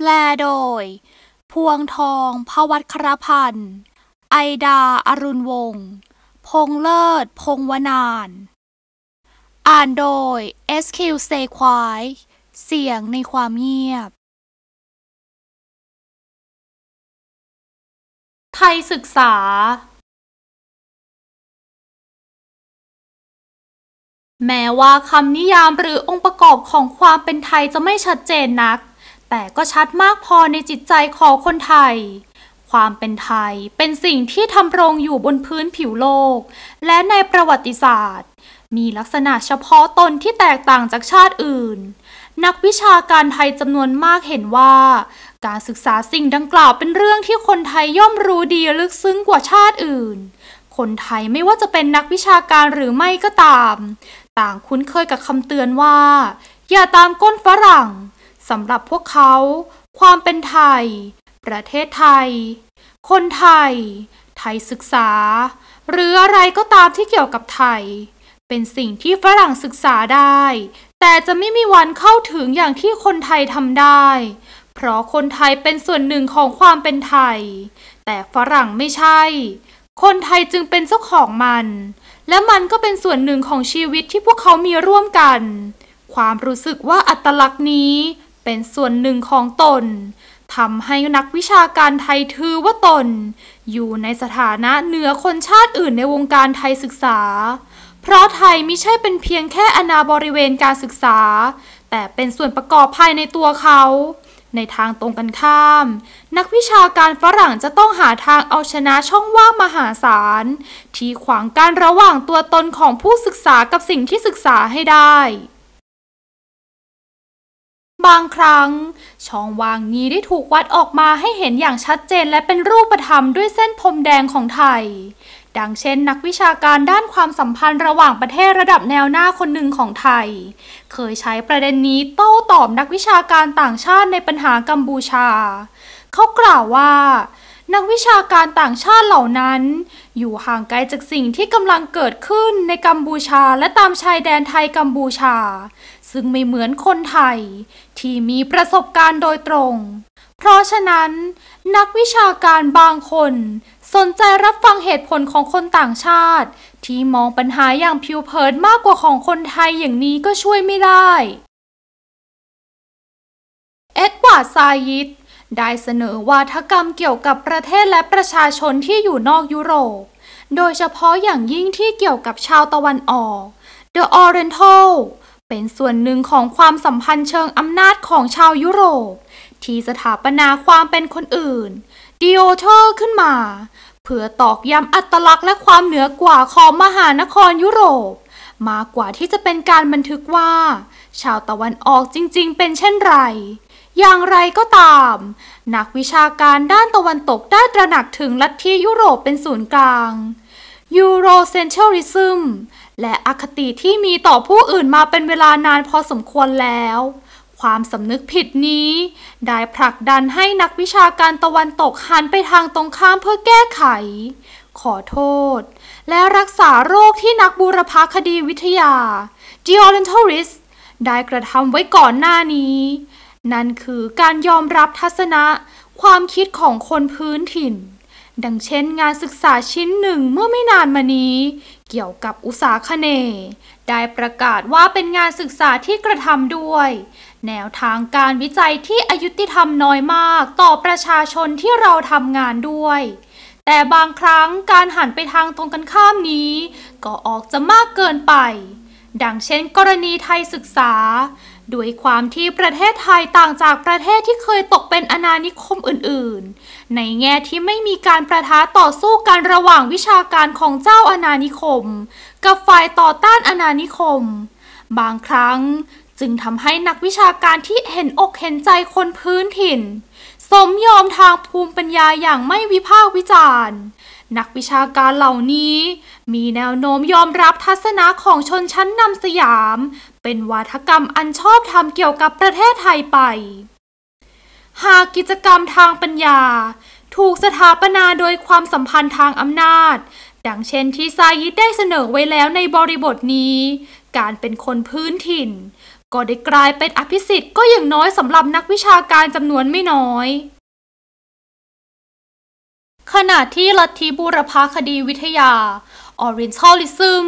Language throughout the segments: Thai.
แปลโดย พวงทองพวัตครพันธ์ไอดา อรุณวงศ์ พงเลิศ พงวนาน อ่านโดย SQ เซควาย เสียงในความเงียบ ไทยศึกษา แม้ว่าคำนิยามหรือองค์ประกอบของความเป็นไทยจะไม่ชัดเจนนักแต่ก็ชัดมากพอในจิตใจของคนไทย ความเป็นไทยเป็นสิ่งที่ทำรงอยู่บนพื้นผิวโลก และในประวัติศาสตร์ มีลักษณะเฉพาะตนที่แตกต่างจากชาติอื่น นักวิชาการไทยจำนวนมากเห็นว่า การศึกษาสิ่งดังกล่าวเป็นเรื่องที่คนไทยย่อมรู้ดีลึกซึ้งกว่าชาติอื่น คนไทยไม่ว่าจะเป็นนักวิชาการหรือไม่ก็ตาม ต่างคุ้นเคยกับคำเตือนว่า อย่าตามก้นฝรั่งสำหรับพวกเขา ความเป็นไทย ประเทศไทย คนไทย ไทยศึกษา หรืออะไรก็ตามที่เกี่ยวกับไทย เป็นสิ่งที่ฝรั่งศึกษาได้ แต่จะไม่มีวันเข้าถึงอย่างที่คนไทยทำได้ เพราะคนไทยเป็นส่วนหนึ่งของความเป็นไทย แต่ฝรั่งไม่ใช่ คนไทยจึงเป็นเจ้าของมัน และมันก็เป็นส่วนหนึ่งของชีวิตที่พวกเขามีร่วมกัน ความรู้สึกว่าอัตลักษณ์นี้เป็นส่วนหนึ่งของตนทำให้นักวิชาการไทยถือว่าตน อยู่ในสถานะเหนือคนชาติอื่นในวงการไทยศึกษา เพราะไทยมิใช่เป็นเพียงแค่อนาบริเวณการศึกษา แต่เป็นส่วนประกอบภายในตัวเขา ในทางตรงกันข้าม นักวิชาการฝรั่งจะต้องหาทางเอาชนะช่องว่างมหาศาล ที่ขวางกัรนระหว่างตัวตนของผู้ศึกษากับสิ่งที่ศึกษาให้ได้บางครั้งช่องว่างนี้ได้ถูกวัดออกมาให้เห็นอย่างชัดเจนและเป็นรูปธรรมด้วยเส้นพรมแดงของไทย ดังเช่นนักวิชาการด้านความสัมพันธ์ระหว่างประเทศระดับแนวหน้าคนหนึ่งของไทย เคยใช้ประเด็นนี้โต้ตอบนักวิชาการต่างชาติในปัญหากัมพูชา เขากล่าวว่านักวิชาการต่างชาติเหล่านั้น อยู่ห่างไกลจากสิ่งที่กำลังเกิดขึ้นในกัมพูชาและตามชายแดนไทยกัมพูชา ซึ่งไม่เหมือนคนไทย ที่มีประสบการณ์โดยตรง เพราะฉะนั้น นักวิชาการบางคนสนใจรับฟังเหตุผลของคนต่างชาติ ที่มองปัญหาอย่างผิวเผินมากกว่าของคนไทยอย่างนี้ก็ช่วยไม่ได้เอ็ดวาร์ดซายิดได้เสนอวาทกรรมเกี่ยวกับประเทศและประชาชนที่อยู่นอกยุโรป โดยเฉพาะอย่างยิ่งที่เกี่ยวกับชาวตะวันออก The Oriental เป็นส่วนหนึ่งของความสัมพันธ์เชิงอำนาจของชาวยุโรป ที่สถาปนาความเป็นคนอื่น d i o t e r ขึ้นมา เพื่อตอกย้ำอัตลักษณ์และความเหนือกว่าของมหานครยุโรป มากกว่าที่จะเป็นการบันทึกว่า ชาวตะวันออกจริงๆ เป็นเช่นไรอย่างไรก็ตาม นักวิชาการด้านตะวันตกได้ตระหนักถึงลัทธิยุโรปเป็นศูนย์กลางยูโรเซนเชอริซึมและอคติที่มีต่อผู้อื่นมาเป็นเวลานานพอสมควรแล้ว ความสำนึกผิดนี้ได้ผลักดันให้นักวิชาการตะวันตกหันไปทางตรงข้ามเพื่อแก้ไข ขอโทษ และรักษาโรคที่นักบูรพาคดีวิทยา g e o l e n t o r i s ได้กระทำไว้ก่อนหน้านี้นั่นคือการยอมรับทัศนะความคิดของคนพื้นถิ่น ดังเช่นงานศึกษาชิ้นหนึ่งเมื่อไม่นานมานี้ เกี่ยวกับอุตสาคเน ได้ประกาศว่าเป็นงานศึกษาที่กระทำด้วย แนวทางการวิจัยที่อายุติธรรมน้อยมากต่อประชาชนที่เราทำงานด้วย แต่บางครั้งการหันไปทางตรงกันข้ามนี้ ก็ออกจะมากเกินไปดังเช่นกรณีไทยศึกษา ด้วยความที่ประเทศไทยต่างจากประเทศที่เคยตกเป็นอาณานิคมอื่นๆ ในแง่ที่ไม่มีการประท้ต่อสู้กันระหว่างวิชาการของเจ้าอาณานิคม กับฝ่ายต่อต้านอาณานิคม บางครั้งจึงทำให้นักวิชาการที่เห็นอกเห็นใจคนพื้นถิ่นสมยอมทางภูมิปัญญาอย่างไม่วิพากษ์วิจารณ์นักวิชาการเหล่านี้มีแนวโน้มยอมรับทัศนะของชนชั้นนำสยาม เป็นวาทกรรมอันชอบธรรมเกี่ยวกับประเทศไทยไป หากกิจกรรมทางปัญญา ถูกสถาปนาโดยความสัมพันธ์ทางอำนาจ ดังเช่นที่ซายิดได้เสนอไว้แล้วในบริบทนี้ การเป็นคนพื้นถิ่น ก็ได้กลายเป็นอภิสิทธิ์ก็อย่างน้อยสำหรับนักวิชาการจำนวนไม่น้อยขณะที่ลัทธิบูรพาคดีวิทยา Orientalism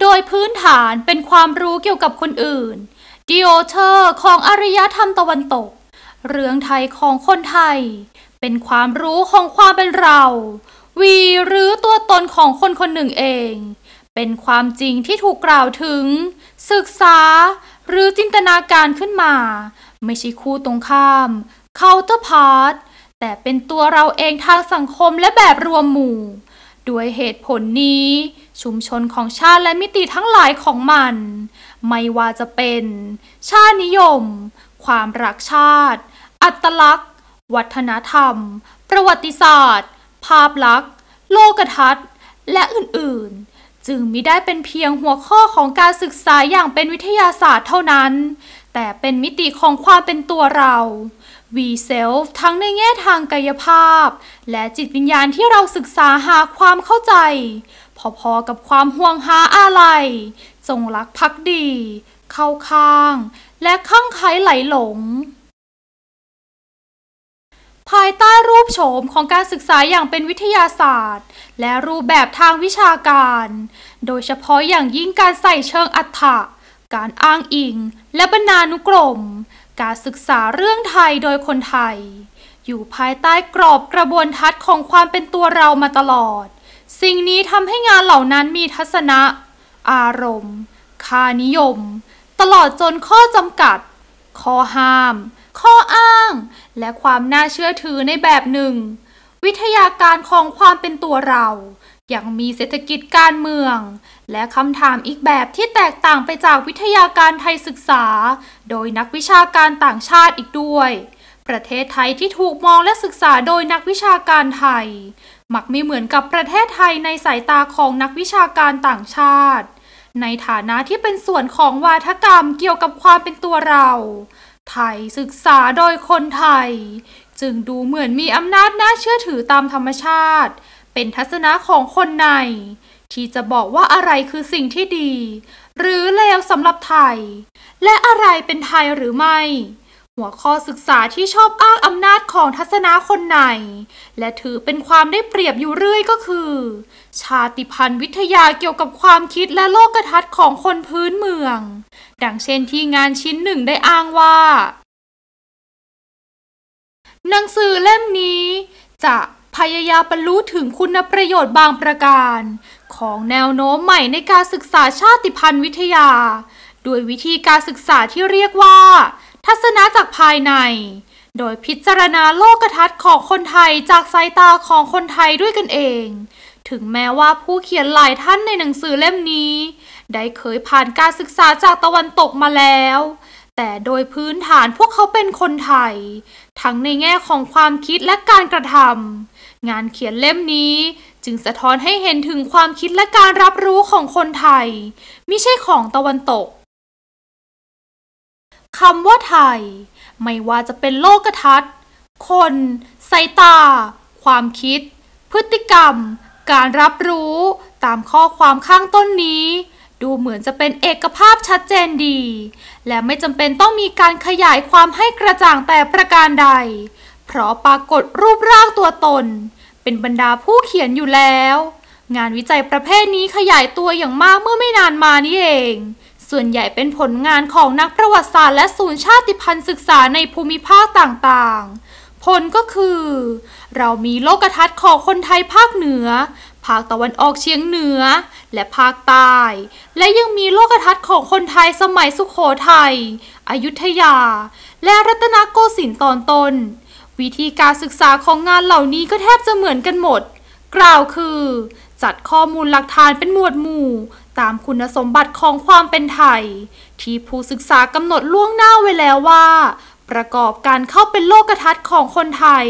โดยพื้นฐานเป็นความรู้เกี่ยวกับคนอื่นดิโอเทอร์ของอารยธรรมตะวันตก เรื่องไทยของคนไทย เป็นความรู้ของความเป็นเรา วีหรือตัวตนของคนคนหนึ่งเอง เป็นความจริงที่ถูกกล่าวถึง ศึกษาหรือจินตนาการขึ้นมา ไม่ใช่คู่ตรงข้าม counterpart แต่เป็นตัวเราเองทางสังคมและแบบรวมหมู่ ด้วยเหตุผลนี้ ชุมชนของชาติและมิติทั้งหลายของมัน ไม่ว่าจะเป็นชาตินิยม ความรักชาติ อัตลักษณ์ วัฒนธรรม ประวัติศาสตร์ ภาพลักษณ์ โลกทัศน์ และอื่นๆ จึงมิได้เป็นเพียงหัวข้อของการศึกษาอย่างเป็นวิทยาศาสตร์เท่านั้น แต่เป็นมิติของความเป็นตัวเรา V e Self ทั้งในแง่ทางกายภาพ และจิตวิญญาณที่เราศึกษาหาความเข้าใจ พอๆกับความห่วงหาอะไรจงรักพักดี เข้าข้าง และข้างไคลไหลหลง ภายใต้รูปโฉมของการศึกษาอย่างเป็นวิทยาศาสตร์ และรูปแบบทางวิชาการ โดยเฉพาะอย่างยิ่งการใส่เชิงอัตฐะการอ้างอิง และบรรณานุกรมการศึกษาเรื่องไทยโดยคนไทย อยู่ภายใต้กรอบกระบวนทัศน์ของความเป็นตัวเรามาตลอด สิ่งนี้ทำให้งานเหล่านั้นมีทัศนะ อารมณ์ค่านิยม ตลอดจนข้อจำกัดข้อห้าม ข้ออ้าง และความน่าเชื่อถือในแบบหนึ่ง วิทยาการของความเป็นตัวเรา ยังมีเศรษฐกิจการเมืองและคำถามอีกแบบที่แตกต่างไปจากวิทยาการไทยศึกษา โดยนักวิชาการต่างชาติอีกด้วย ประเทศไทยที่ถูกมองและศึกษาโดยนักวิชาการไทยมักไม่เหมือนกับประเทศไทยในสายตาของนักวิชาการต่างชาติ ในฐานะที่เป็นส่วนของวาทกรรมเกี่ยวกับความเป็นตัวเรา ไทยศึกษาโดยคนไทย จึงดูเหมือนมีอำนาจน่าเชื่อถือตามธรรมชาติ เป็นทัศนะของคนในที่จะบอกว่าอะไรคือสิ่งที่ดี หรือเลวสำหรับไทย และอะไรเป็นไทยหรือไม่ หัวข้อศึกษาที่ชอบอ้างอำนาจของทัศนาคนไหน และถือเป็นความได้เปรียบอยู่เรื่อยก็คือ ชาติพันธุ์วิทยาเกี่ยวกับความคิดและโลกทัศน์ของคนพื้นเมือง ดังเช่นที่งานชิ้นหนึ่งได้อ้างว่า หนังสือเล่มนี้จะพยายามบรรลุถึงคุณประโยชน์บางประการ ของแนวโน้มใหม่ในการศึกษาชาติพันธุ์วิทยาโดยวิธีการศึกษาที่เรียกว่า ทัศนะจากภายใน โดยพิจารณาโลกทัศน์ของคนไทยจากสายตาของคนไทยด้วยกันเอง ถึงแม้ว่าผู้เขียนหลายท่านในหนังสือเล่มนี้ ได้เคยผ่านการศึกษาจากตะวันตกมาแล้ว แต่โดยพื้นฐานพวกเขาเป็นคนไทย ทั้งในแง่ของความคิดและการกระทำงานเขียนเล่มนี้ จึงสะท้อนให้เห็นถึงความคิดและการรับรู้ของคนไทย ไม่ใช่ของตะวันตก คำว่าไทย ไม่ว่าจะเป็นโลกทัศน์ คน สายตา ความคิด พฤติกรรม การรับรู้ตามข้อความข้างต้นนี้ ดูเหมือนจะเป็นเอกภาพชัดเจนดี และไม่จำเป็นต้องมีการขยายความให้กระจ่างแต่ประการใดเพราะปรากฏรูปร่างตัวตน เป็นบรรดาผู้เขียนอยู่แล้ว งานวิจัยประเภทนี้ขยายตัวอย่างมากเมื่อไม่นานมานี้เอง ส่วนใหญ่เป็นผลงานของนักประวัติศาสตร์และศูนย์ชาติพันธุ์ศึกษาในภูมิภาคต่างๆ ผลก็คือ เรามีโลกทัศน์ของคนไทยภาคเหนือ ภาคตะวันออกเฉียงเหนือ และภาคใต้และยังมีโลกทัศน์ของคนไทยสมัยสุขโขทยัยอยุธยา และรัตนโกสินทร์ตอนตน้นวิธีการศึกษาของงานเหล่านี้ก็แทบจะเหมือนกันหมด กล่าวคือ จัดข้อมูลหลักฐานเป็นหมวดหมู่ ตามคุณสมบัติของความเป็นไทย ที่ผู้ศึกษากำหนดล่วงหน้าไว้แล้วว่า ประกอบการเข้าเป็นโลกทัศน์ของคนไทย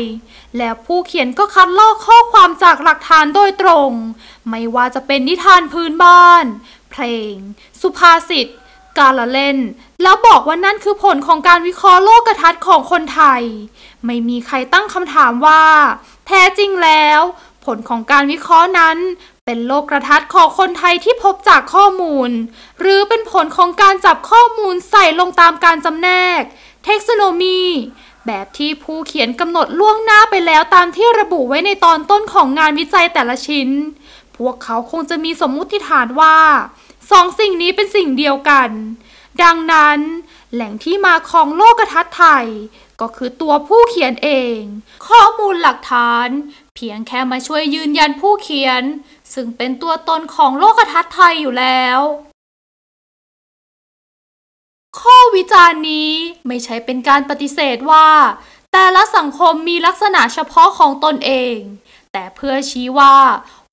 แล้วผู้เขียนก็คัดลอกข้อความจากหลักฐานโดยตรง ไม่ว่าจะเป็นนิทานพื้นบ้าน เพลง สุภาษิตการละเล่น แล้วบอกว่านั่น คือผลของการวิเคราะห์โลกทัศน์ของคนไทย ไม่มีใครตั้งคำถามว่า แท้จริงแล้ว ผลของการวิเคราะห์นั้น เป็นโลกทัศน์ของคนไทยที่พบจากข้อมูล หรือเป็นผลของการจับข้อมูลใส่ลงตามการจำแนก เทคโนมี แบบที่ผู้เขียนกำหนดล่วงหน้าไปแล้วตามที่ระบุไว้ในตอนต้นของงานวิจัยแต่ละชิ้น พวกเขาคงจะมีสมมุติฐานว่าสองสิ่งนี้เป็นสิ่งเดียวกัน ดังนั้น แหล่งที่มาของโลกทัศน์ไทย ก็คือตัวผู้เขียนเอง ข้อมูลหลักฐานเพียงแค่มาช่วยยืนยันผู้เขียน ซึ่งเป็นตัวตนของโลกทัศน์ไทยอยู่แล้ว ข้อวิจารณ์นี้ไม่ใช่เป็นการปฏิเสธว่า แต่ละสังคมมีลักษณะเฉพาะของตนเอง แต่เพื่อชี้ว่า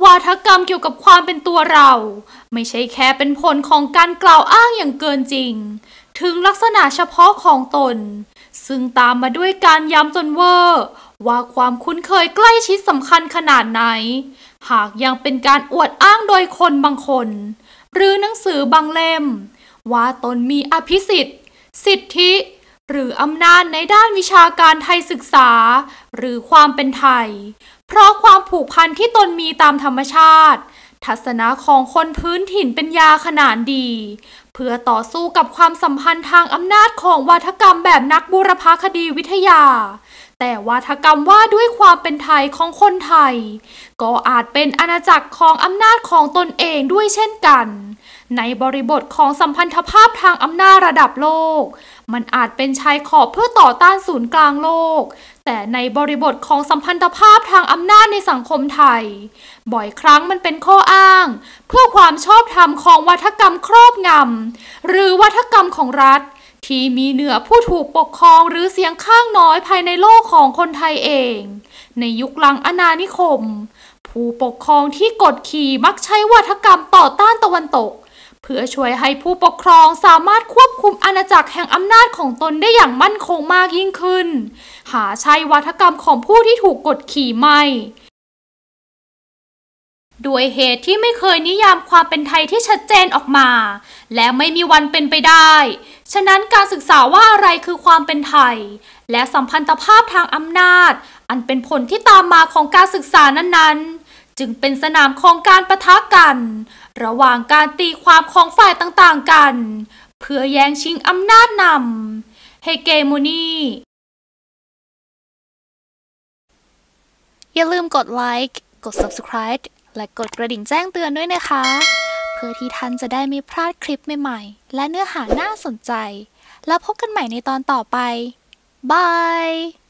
วาทกรรมเกี่ยวกับความเป็นตัวเรา ไม่ใช่แค่เป็นผลของการกล่าวอ้างอย่างเกินจริง ถึงลักษณะเฉพาะของตน ซึ่งตามมาด้วยการย้ำจนเวอร์ ว่าความคุ้นเคยใกล้ชิดสำคัญขนาดไหน หากยังเป็นการอวดอ้างโดยคนบางคน หรือหนังสือบางเล่มว่าตนมีอภิสิทธิ์ สิทธิหรืออำนาจในด้านวิชาการไทยศึกษา หรือความเป็นไทย เพราะความผูกพันที่ตนมีตามธรรมชาติ ทัศนะของคนพื้นถิ่นเป็นยาขนานดี เพื่อต่อสู้กับความสัมพันธ์ทางอำนาจของวัฒกรรมแบบนักบูรพาคดีวิทยาแต่วาทกรรมว่าด้วยความเป็นไทยของคนไทย ก็อาจเป็นอาณาจักรของอำนาจของตนเองด้วยเช่นกัน ในบริบทของสัมพันธภาพทางอำนาจระดับโลก มันอาจเป็นชายขอบเพื่อต่อต้านศูนย์กลางโลก แต่ในบริบทของสัมพันธภาพทางอำนาจในสังคมไทย บ่อยครั้งมันเป็นข้ออ้าง เพื่อความชอบธรรมของวัฒกรรมครอบงำหรือวัฒกรรมของรัฐที่มีเหนือผู้ถูกปกครองหรือเสียงข้างน้อยภายในโลกของคนไทยเอง ในยุคหลังอาณานิคมผู้ปกครองที่กดขี่มักใช้วัฒกรรมต่อต้านตะวันตก เพื่อช่วยให้ผู้ปกครองสามารถควบคุมอาณาจักรแห่งอำนาจของตนได้อย่างมั่นคงมากยิ่งขึ้น หาใช้วัฒกรรมของผู้ที่ถูกกดขี่ไม่ด้วยเหตุที่ไม่เคยนิยามความเป็นไทยที่ชัดเจนออกมา และไม่มีวันเป็นไปได้ ฉะนั้นการศึกษาว่าอะไรคือความเป็นไทย และสัมพันธภาพทางอำนาจ อันเป็นผลที่ตามมาของการศึกษานั้นๆ จึงเป็นสนามของการประทะกัน ระหว่างการตีความของฝ่ายต่าง ๆ กัน เพื่อแย่งชิงอำนาจนำเฮเกโมนีอย่าลืมกดไลค์กด subscribe และกดกระดิ่งแจ้งเตือนด้วยนะคะ เพื่อที่ท่านจะได้ไม่พลาดคลิปใหม่ๆและเนื้อหาน่าสนใจ แล้วพบกันใหม่ในตอนต่อไปบาย